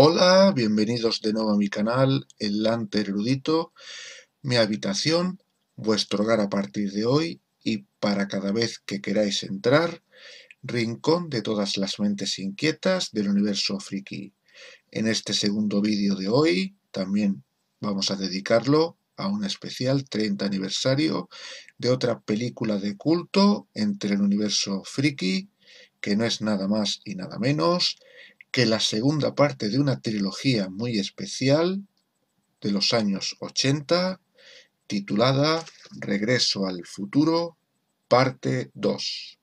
Hola, bienvenidos de nuevo a mi canal El Lante Erudito, mi habitación, vuestro hogar a partir de hoy y para cada vez que queráis entrar, rincón de todas las mentes inquietas del universo friki. En este segundo vídeo de hoy también vamos a dedicarlo a un especial 30 aniversario de otra película de culto entre el universo friki, que no es nada más y nada menos que la segunda parte de una trilogía muy especial de los años 80 titulada Regreso al futuro, parte 2.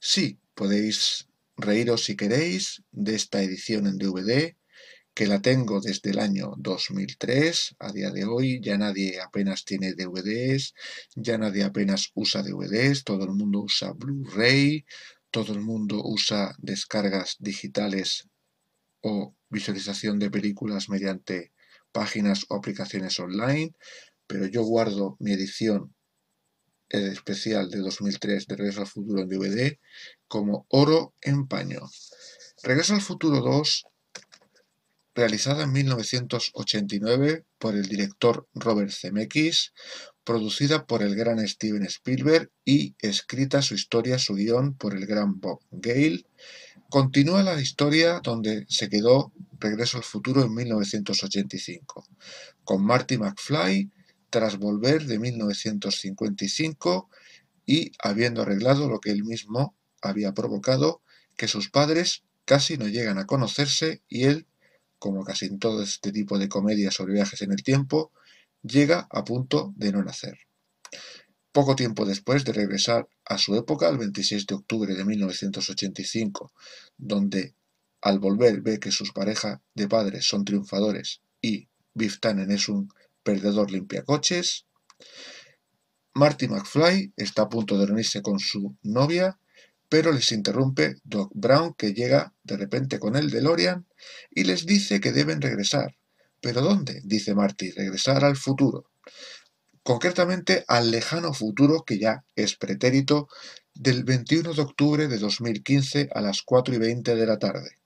Sí, podéis reíros si queréis de esta edición en DVD que la tengo desde el año 2003, a día de hoy ya nadie apenas tiene DVDs, ya nadie apenas usa DVDs, todo el mundo usa Blu-ray, todo el mundo usa descargas digitales o visualización de películas mediante páginas o aplicaciones online, pero yo guardo mi edición eh, especial de 2003 de Regreso al Futuro en DVD como oro en paño. Regreso al Futuro 2, realizada en 1989 por el director Robert Zemeckis, producida por el gran Steven Spielberg y escrita su historia, su guión por el gran Bob Gale, Continúa la historia donde se quedó Regreso al Futuro en 1985, con Marty McFly tras volver de 1955 y habiendo arreglado lo que él mismo había provocado, que sus padres casi no llegan a conocerse y él, como casi en todo este tipo de comedias sobre viajes en el tiempo, llega a punto de no nacer. Poco tiempo después de regresar a su época, el 26 de octubre de 1985, donde al volver ve que sus parejas de padres son triunfadores y Biff Tannen es un perdedor limpiacoches, Marty McFly está a punto de reunirse con su novia, pero les interrumpe Doc Brown que llega de repente con el DeLorean y les dice que deben regresar. ¿Pero dónde? dice Marty, regresar al futuro concretamente al lejano futuro que ya es pretérito del 21 de octubre de 2015 a las 4 y 20 de la tarde.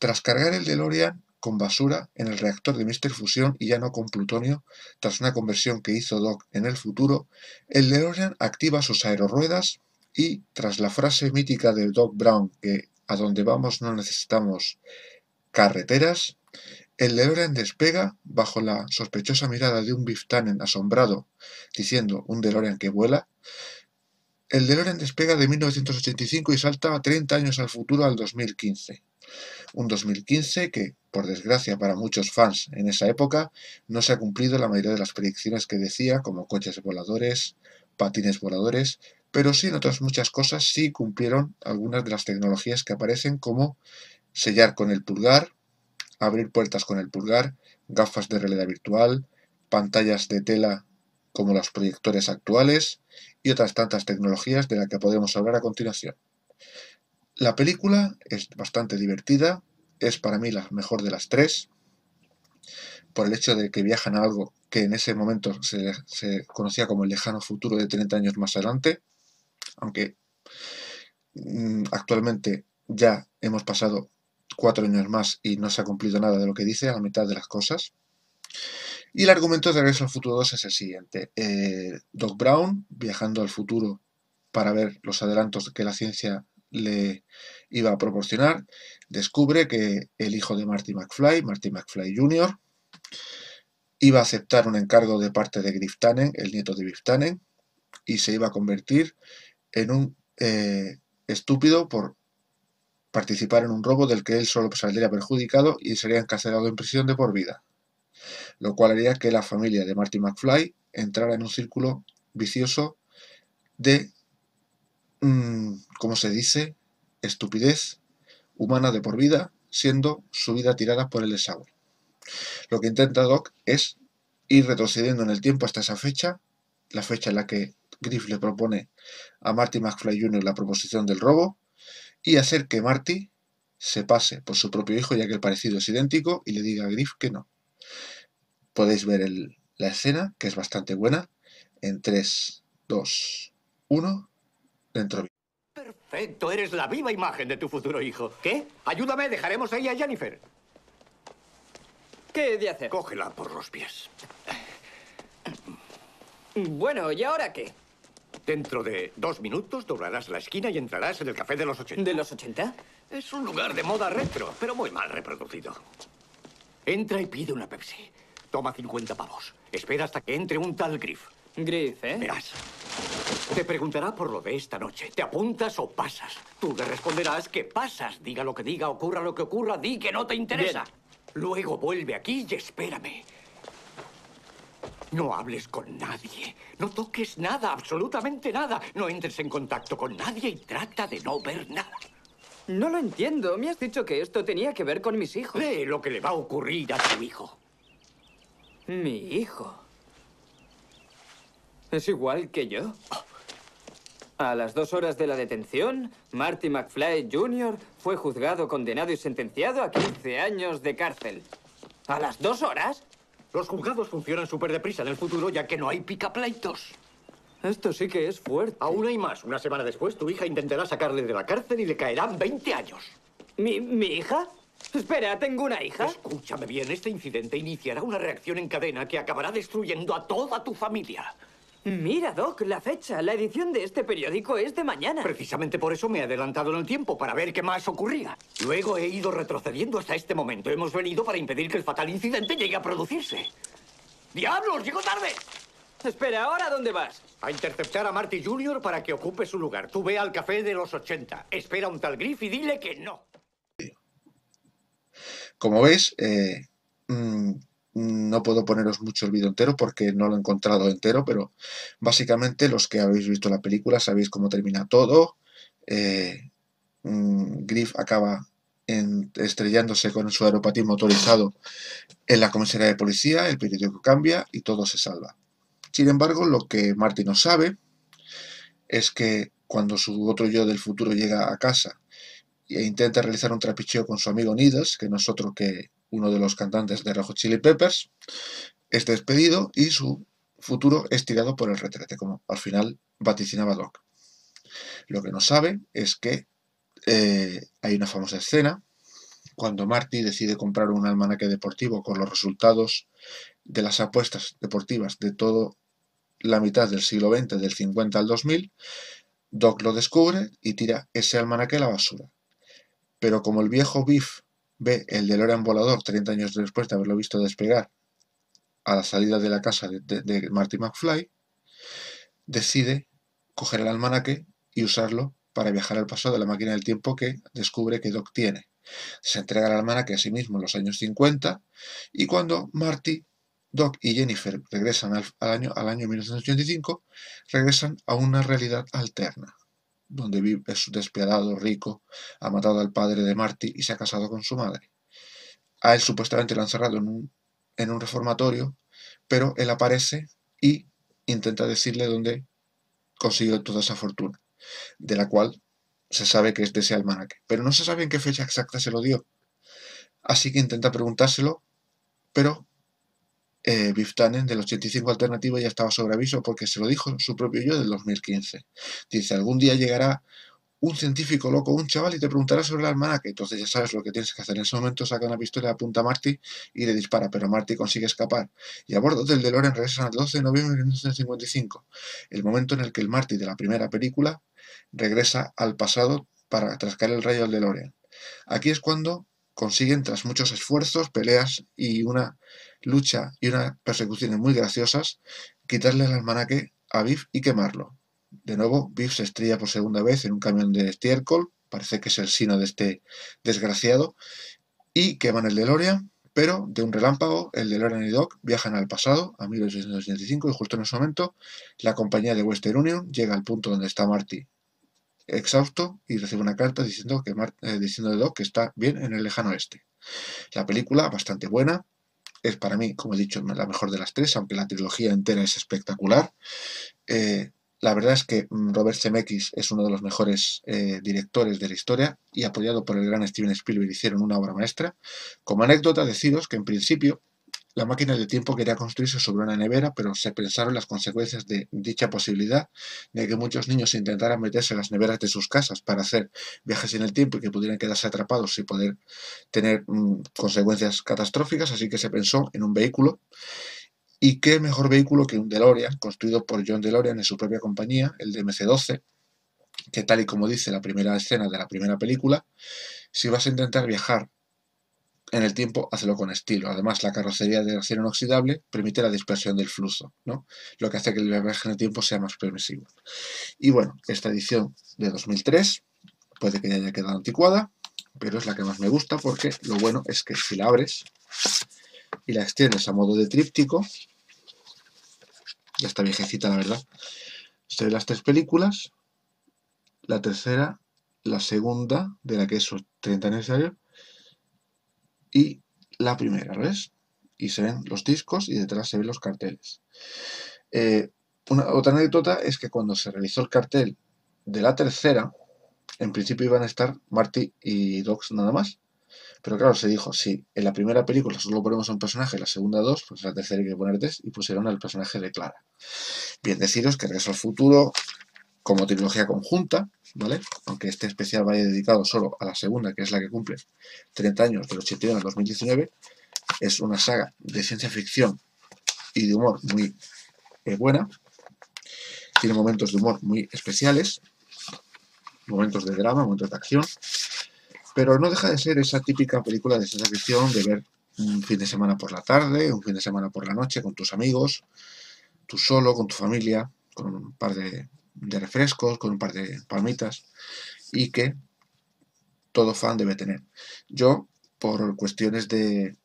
Tras cargar el DeLorean con basura en el reactor de Mister Fusión y ya no con plutonio, tras una conversión que hizo Doc en el futuro, el DeLorean activa sus aerorruedas y, tras la frase mítica de Doc Brown que a donde vamos no necesitamos carreteras, el DeLorean despega bajo la sospechosa mirada de un Biftanen asombrado, diciendo un DeLorean que vuela. El DeLorean despega de 1985 y salta 30 años al futuro al 2015. Un 2015 que, por desgracia para muchos fans en esa época, no se ha cumplido la mayoría de las predicciones que decía, como coches voladores, patines voladores, pero sí en otras muchas cosas sí cumplieron algunas de las tecnologías que aparecen como sellar con el pulgar, abrir puertas con el pulgar, gafas de realidad virtual, pantallas de tela como los proyectores actuales y otras tantas tecnologías de las que podemos hablar a continuación. La película es bastante divertida, es para mí la mejor de las tres, por el hecho de que viajan a algo que en ese momento se, conocía como el lejano futuro de 30 años más adelante, aunque mm, actualmente ya hemos pasado cuatro años más y no se ha cumplido nada de lo que dice, a la mitad de las cosas. Y el argumento de Regreso al Futuro 2 es el siguiente. Eh, Doc Brown, viajando al futuro para ver los adelantos que la ciencia le iba a proporcionar, descubre que el hijo de Marty McFly, Marty McFly Jr., iba a aceptar un encargo de parte de Griff Tannen, el nieto de Griff Tannen, y se iba a convertir en un eh, estúpido por participar en un robo del que él solo saldría perjudicado y sería encarcelado en prisión de por vida, lo cual haría que la familia de Marty McFly entrara en un círculo vicioso de, mm, como se dice, estupidez humana de por vida, siendo su vida tirada por el desagüe. Lo que intenta Doc es ir retrocediendo en el tiempo hasta esa fecha, la fecha en la que Griff le propone a Marty McFly Jr. la proposición del robo, y hacer que Marty se pase por su propio hijo, ya que el parecido es idéntico, y le diga a Griff que no. Podéis ver la escena, que es bastante buena, en 3, 2, 1, dentro. Perfecto, eres la viva imagen de tu futuro hijo. ¿Qué? Ayúdame, dejaremos ahí a Jennifer. ¿Qué he de hacer? Cógela por los pies. Bueno, ¿y ahora qué? Dentro de dos minutos doblarás la esquina y entrarás en el café de los 80. ¿De los 80? Es un lugar de moda retro, pero muy mal reproducido. Entra y pide una Pepsi. Toma 50 pavos. Espera hasta que entre un tal Griff. Griff, ¿eh? Verás. Te preguntará por lo de esta noche. ¿Te apuntas o pasas? Tú le responderás que pasas. Diga lo que diga, ocurra lo que ocurra, di que no te interesa. Luego vuelve aquí y espérame. No hables con nadie. No toques nada, absolutamente nada. No entres en contacto con nadie y trata de no ver nada. No lo entiendo. Me has dicho que esto tenía que ver con mis hijos. Ve lo que le va a ocurrir a tu hijo. Mi hijo. ¿Es igual que yo? A las dos horas de la detención, Marty McFly Jr. fue juzgado, condenado y sentenciado a 15 años de cárcel. ¿A las dos horas? Los juzgados funcionan súper deprisa en el futuro ya que no hay picapleitos. Esto sí que es fuerte. Aún hay más. Una semana después, tu hija intentará sacarle de la cárcel y le caerán 20 años. ¿Mi, mi hija? Espera, tengo una hija. Escúchame bien, este incidente iniciará una reacción en cadena que acabará destruyendo a toda tu familia. Mira, Doc, la fecha. La edición de este periódico es de mañana. Precisamente por eso me he adelantado en el tiempo, para ver qué más ocurría. Luego he ido retrocediendo hasta este momento. Hemos venido para impedir que el fatal incidente llegue a producirse. ¡Diablos, llego tarde! Espera, ¿ahora dónde vas? A interceptar a Marty Jr. para que ocupe su lugar. Tú ve al café de los 80. Espera un tal Griff y dile que no. Como ves, eh, mm, no puedo poneros mucho el vídeo entero porque no lo he encontrado entero, pero básicamente los que habéis visto la película sabéis cómo termina todo. Eh, mm, Griff acaba estrellándose con su aeropatismo motorizado en la comisaría de policía, el periódico cambia y todo se salva. Sin embargo, lo que Marty no sabe es que cuando su otro yo del futuro llega a casa e intenta realizar un trapicheo con su amigo Nidas, que nosotros que uno de los cantantes de Rojo Chili Peppers, es este despedido y su futuro es tirado por el retrete, como al final vaticinaba Doc. Lo que no sabe es que eh, hay una famosa escena cuando Marty decide comprar un almanaque deportivo con los resultados de las apuestas deportivas de toda la mitad del siglo XX, del 50 al 2000, Doc lo descubre y tira ese almanaque a la basura. Pero como el viejo Biff ve El DeLorean volador, 30 años después de haberlo visto despegar a la salida de la casa de, Marty McFly, decide coger el almanaque y usarlo para viajar al pasado de la máquina del tiempo que descubre que Doc tiene. Se entrega el almanaque a sí mismo en los años 50 y cuando Marty, Doc y Jennifer regresan al año, al año 1985, regresan a una realidad alterna donde vive su despiadado, rico, ha matado al padre de Marty y se ha casado con su madre. A él supuestamente lo han cerrado en un, en un reformatorio, pero él aparece y intenta decirle dónde consiguió toda esa fortuna, de la cual se sabe que es de ese almanaque, pero no se sabe en qué fecha exacta se lo dio. Así que intenta preguntárselo, pero eh, Biftanen del 85 Alternativo ya estaba sobre aviso porque se lo dijo su propio yo del 2015. Dice, algún día llegará un científico loco, un chaval, y te preguntará sobre la que Entonces ya sabes lo que tienes que hacer. En ese momento saca una pistola, apunta a Marty y le dispara, pero Marty consigue escapar. Y a bordo del DeLorean regresan al 12 de noviembre de 1955, el momento en el que el Marty de la primera película regresa al pasado para atrascar el rayo del DeLorean. Aquí es cuando consiguen tras muchos esfuerzos, peleas y una lucha y unas persecuciones muy graciosas, quitarle el almanaque a Biff y quemarlo. De nuevo, Biff se estrella por segunda vez en un camión de estiércol, parece que es el sino de este desgraciado, y queman el DeLorean, pero de un relámpago, el DeLorean y Doc viajan al pasado, a 1885, y justo en ese momento, la compañía de Western Union llega al punto donde está Marty exhausto y recibe una carta diciendo que eh, de que está bien en el lejano oeste. La película, bastante buena, es para mí, como he dicho, la mejor de las tres, aunque la trilogía entera es espectacular. Eh, la verdad es que mm, Robert Zemeckis es uno de los mejores eh, directores de la historia y apoyado por el gran Steven Spielberg hicieron una obra maestra. Como anécdota deciros que en principio la máquina del tiempo quería construirse sobre una nevera, pero se pensaron las consecuencias de dicha posibilidad, de que muchos niños intentaran meterse en las neveras de sus casas para hacer viajes en el tiempo y que pudieran quedarse atrapados y poder tener mm, consecuencias catastróficas, así que se pensó en un vehículo. ¿Y qué mejor vehículo que un DeLorean, construido por John DeLorean en su propia compañía, el DMC-12, que tal y como dice la primera escena de la primera película, si vas a intentar viajar en el tiempo, hazlo con estilo. Además, la carrocería de acero inoxidable permite la dispersión del flujo, ¿no? lo que hace que el viaje en el tiempo sea más permisivo. Y bueno, esta edición de 2003 puede que ya haya quedado anticuada, pero es la que más me gusta porque lo bueno es que si la abres y la extiendes a modo de tríptico, ya está viejecita la verdad, se ven las tres películas, la tercera, la segunda, de la que es años 30 aniversario, y la primera, ¿ves? Y se ven los discos y detrás se ven los carteles. Eh, otra anécdota es que cuando se realizó el cartel de la tercera, en principio iban a estar Marty y Docs nada más. Pero claro, se dijo, si en la primera película solo ponemos a un personaje, en la segunda dos, pues la tercera hay que poner tres, y pusieron al personaje de Clara. Bien deciros que Regreso al Futuro, como trilogía conjunta, ¿vale? Aunque este especial vaya dedicado solo a la segunda, que es la que cumple 30 años del 81 al 2019, es una saga de ciencia ficción y de humor muy eh, buena. Tiene momentos de humor muy especiales, momentos de drama, momentos de acción, pero no deja de ser esa típica película de ciencia ficción de ver un fin de semana por la tarde, un fin de semana por la noche con tus amigos, tú solo, con tu familia, con un par de de refrescos, con un par de palmitas, y que todo fan debe tener. Yo, por cuestiones de,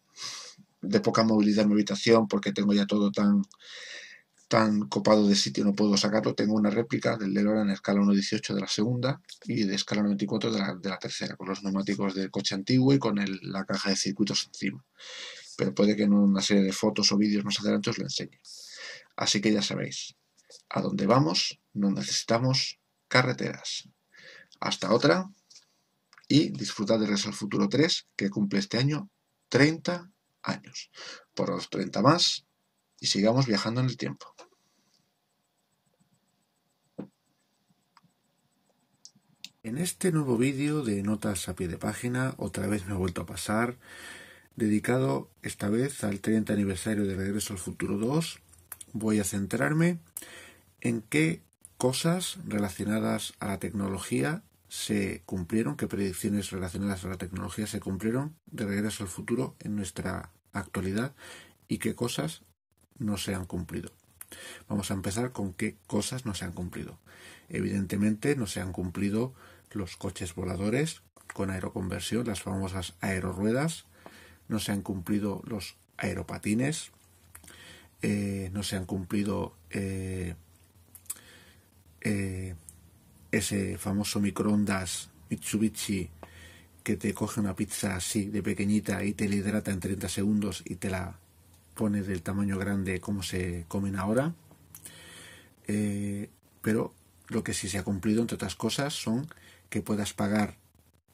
de poca movilidad en mi habitación, porque tengo ya todo tan, tan copado de sitio, no puedo sacarlo, tengo una réplica del Delora en escala 1.18 de la segunda y de escala 94 de la, tercera, con los neumáticos del coche antiguo y con la caja de circuitos encima. Pero puede que en una serie de fotos o vídeos más adelante os lo enseñe. Así que ya sabéis, a donde vamos no necesitamos carreteras. Hasta otra y disfrutar de Regreso al Futuro 3 que cumple este año 30 años. Por los 30 más y sigamos viajando en el tiempo. En este nuevo vídeo de notas a pie de página, otra vez me ha vuelto a pasar, dedicado esta vez al 30 aniversario de Regreso al Futuro 2, voy a centrarme en qué cosas relacionadas a la tecnología se cumplieron, qué predicciones relacionadas a la tecnología se cumplieron de regreso al futuro en nuestra actualidad y qué cosas no se han cumplido. Vamos a empezar con qué cosas no se han cumplido. Evidentemente no se han cumplido los coches voladores con aeroconversión, las famosas aeroruedas, no se han cumplido los aeropatines, eh, no se han cumplido eh, eh, ese famoso microondas Mitsubishi que te coge una pizza así de pequeñita y te la hidrata en 30 segundos y te la pone del tamaño grande como se comen ahora. pero lo que sí se ha cumplido, entre otras cosas, son que puedas pagar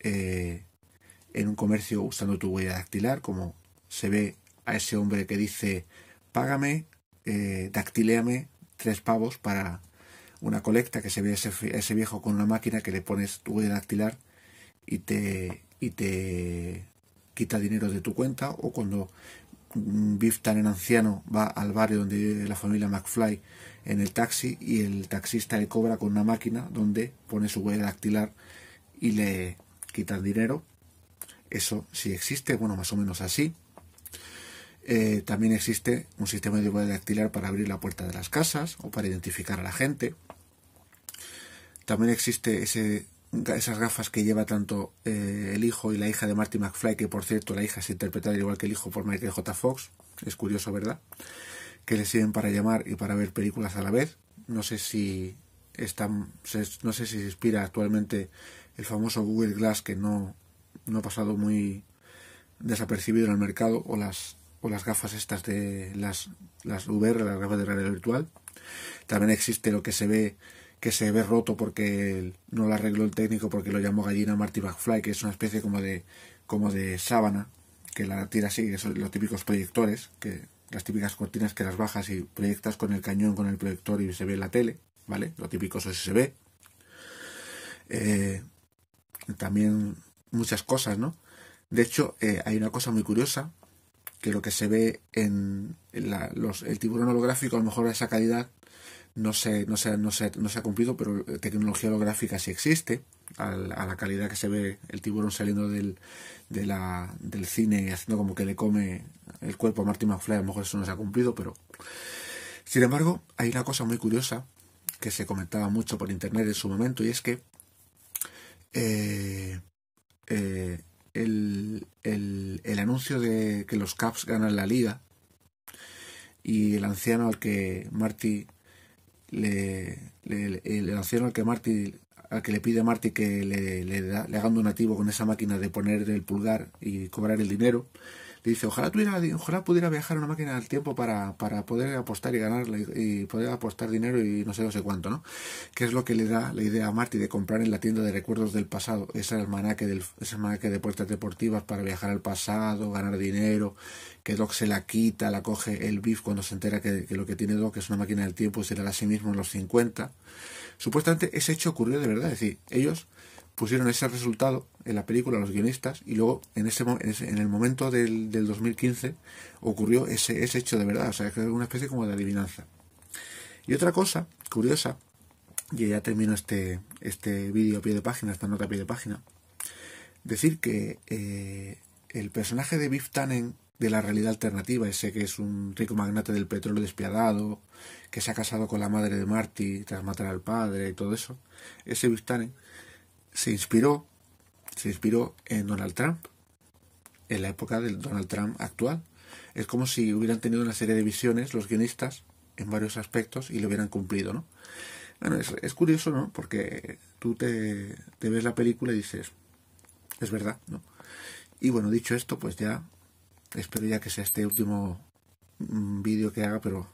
en un comercio usando tu huella dactilar, como se ve a ese hombre que dice págame, eh, dactiléame tres pavos para una colecta que se ve ese, ese viejo con una máquina que le pones tu huella dactilar y te, y te quita dinero de tu cuenta o cuando Biff tan en anciano va al barrio donde vive la familia McFly en el taxi y el taxista le cobra con una máquina donde pone su huella dactilar y le quita dinero. Eso sí existe, bueno, más o menos así. Eh, también existe un sistema de dactilar para abrir la puerta de las casas o para identificar a la gente. También existe esas gafas que lleva tanto eh, el hijo y la hija de Marty McFly, que por cierto la hija es interpretada igual que el hijo por Michael J. Fox. Es curioso, ¿verdad? Que le sirven para llamar y para ver películas a la vez. No sé si están, no sé si se inspira actualmente el famoso Google Glass que no, no ha pasado muy desapercibido en el mercado o las o las gafas estas de las, las VR, las gafas de realidad virtual. También existe lo que se ve que se ve roto porque no lo arregló el técnico porque lo llamó gallina Marty McFly, que es una especie como de como de sábana que la tira así, que son los típicos proyectores, que las típicas cortinas que las bajas y proyectas con el cañón con el proyector y se ve la tele, ¿vale? Lo típico es se ve. Eh, también muchas cosas, ¿no? De hecho, eh, hay una cosa muy curiosa que lo que se ve en la, el tiburón holográfico, a lo mejor a esa calidad no se, no, se, no, no se ha cumplido, pero tecnología holográfica sí existe, a la, calidad que se ve el tiburón saliendo del, del cine y haciendo como que le come el cuerpo a Marty McFly, a lo mejor eso no se ha cumplido, pero... Sin embargo, hay una cosa muy curiosa que se comentaba mucho por internet en su momento y es que eh, eh, el, el, el anuncio de que los Caps ganan la liga y el anciano al que Marty le, le, el anciano al que Marty al que le pide a Marty que le, le, da, le haga un donativo con esa máquina de poner el pulgar y cobrar el dinero dice, ojalá, tuviera, ojalá pudiera viajar una máquina del tiempo para, para poder apostar y ganarle y, poder apostar dinero y no sé, no sé cuánto, ¿no? Que es lo que le da la idea a Marty de comprar en la tienda de recuerdos del pasado, ese almanaque, del, de puertas deportivas para viajar al pasado, ganar dinero, que Doc se la quita, la coge el Biff cuando se entera que, lo que tiene Doc es una máquina del tiempo y se la a sí mismo en los 50. Supuestamente ese hecho ocurrió de verdad, es decir, ellos pusieron ese resultado en la película los guionistas y luego en ese, en el momento del, del 2015 ocurrió ese, ese, hecho de verdad, o sea, es una especie como de adivinanza. Y otra cosa curiosa, y ya termino este, este vídeo a pie de página, esta nota a pie de página, decir que eh, el personaje de Biff Tannen de la realidad alternativa, ese que es un rico magnate del petróleo despiadado, que se ha casado con la madre de Marty tras matar al padre y todo eso, ese Biff Tannen se inspiró, se inspiró en Donald Trump, en la época del Donald Trump actual. Es como si hubieran tenido una serie de visiones los guionistas en varios aspectos y lo hubieran cumplido, ¿no? Bueno, es, es curioso, ¿no? Porque tú te, te ves la película y dices, es verdad, ¿no? Y bueno, dicho esto, pues ya espero ya que sea este último mm, vídeo que haga, pero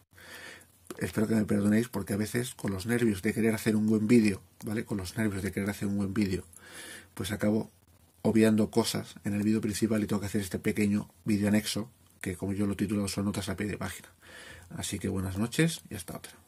espero que me perdonéis porque a veces con los nervios de querer hacer un buen vídeo, ¿vale? Con los nervios de querer hacer un buen vídeo, pues acabo obviando cosas en el vídeo principal y tengo que hacer este pequeño vídeo anexo que como yo lo he titulado son notas a pie de página. Así que buenas noches y hasta otra.